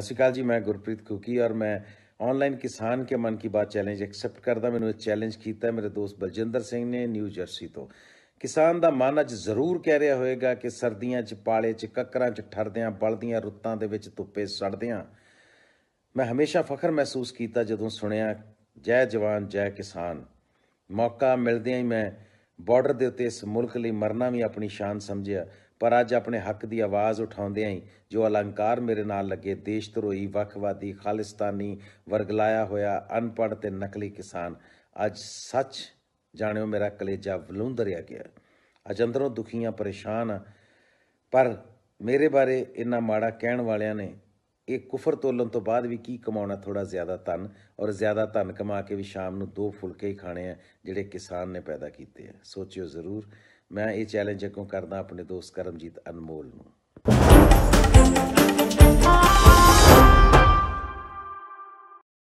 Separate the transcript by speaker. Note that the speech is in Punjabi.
Speaker 1: ਸਤਿ ਸ਼੍ਰੀ ਅਕਾਲ ਜੀ ਮੈਂ ਗੁਰਪ੍ਰੀਤ ਕੁਕੀ ਔਰ ਮੈਂ ਆਨਲਾਈਨ ਕਿਸਾਨ ਕੇ ਮਨ ਕੀ ਬਾਤ ਚੈਲੰਜ ਐਕਸੈਪਟ ਕਰਦਾ ਮੈਨੂੰ ਇਹ ਚੈਲੰਜ ਕੀਤਾ ਮੇਰੇ ਦੋਸਤ ਬਲਜਿੰਦਰ ਸਿੰਘ ਨੇ ਨਿਊ ਜਰਸੀ ਤੋਂ ਕਿਸਾਨ ਦਾ ਮਨ ਅੱਜ ਜ਼ਰੂਰ ਕਹਿ ਰਿਹਾ ਹੋਵੇਗਾ ਕਿ ਸਰਦੀਆਂ 'ਚ ਪਾਲੇ 'ਚ ਕੱਕਰਾਂ 'ਚ ਠਰਦਿਆਂ ਬਲਦੀਆਂ ਰੁੱਤਾਂ ਦੇ ਵਿੱਚ ਧੁੱਪੇ ਸੜਦਿਆਂ ਮੈਂ ਹਮੇਸ਼ਾ ਫਖਰ ਮਹਿਸੂਸ ਕੀਤਾ ਜਦੋਂ ਸੁਣਿਆ ਜੈ ਜਵਾਨ ਜੈ ਕਿਸਾਨ ਮੌਕਾ ਮਿਲਦਿਆਂ ਹੀ ਮੈਂ ਬਾਰਡਰ ਦੇ ਉੱਤੇ ਇਸ ਮੁਲਕ ਲਈ ਮਰਨਾ ਵੀ ਆਪਣੀ ਸ਼ਾਨ ਸਮਝਿਆ ਪਰ ਅੱਜ ਆਪਣੇ ਹੱਕ ਦੀ ਆਵਾਜ਼ ਉਠਾਉਂਦਿਆਂ ਹੀ ਜੋ ਅਲੰਕਾਰ ਮੇਰੇ ਨਾਲ ਲੱਗੇ ਦੇਸ਼ ਧਰੋਈ ਵੱਖਵਾਦੀ ਖਾਲਿਸਤਾਨੀ ਵਰਗਲਾਇਆ ਹੋਇਆ ਅਨਪੜ ਤੇ ਨਕਲੀ ਕਿਸਾਨ ਅੱਜ ਸੱਚ ਜਾਣਿਓ ਮੇਰਾ ਕਲੇਜਾ ਵਲੂੰਦਰਿਆ ਗਿਆ ਅੱਜ ਅੰਦਰੋਂ ਦੁਖੀਆਂ ਪਰੇਸ਼ਾਨ ਪਰ ਮੇਰੇ ਬਾਰੇ ਇੰਨਾ ਮਾੜਾ ਕਹਿਣ ਵਾਲਿਆਂ ਨੇ ਇਹ ਕੁਫਰ ਤੋਲਣ ਤੋਂ ਬਾਅਦ ਵੀ ਕੀ ਕਮਾਉਣਾ ਥੋੜਾ ਜ਼ਿਆਦਾ ਧਨ ਔਰ ਜ਼ਿਆਦਾ ਧਨ ਕਮਾ ਕੇ ਵੀ ਸ਼ਾਮ ਨੂੰ ਦੋ ਫੁਲਕੇ ਹੀ ਖਾਣੇ ਆ ਜਿਹੜੇ ਕਿਸਾਨ ਨੇ ਪੈਦਾ ਕੀਤੇ ਆ ਸੋਚਿਓ ਜ਼ਰੂਰ ਮੈਂ ਇਹ ਚੈਲੰਜ ਅੱਗੋਂ ਕਰਦਾ ਆਪਣੇ ਦੋਸਤ ਕਰਮਜੀਤ ਅਨਮੋਲ ਨੂੰ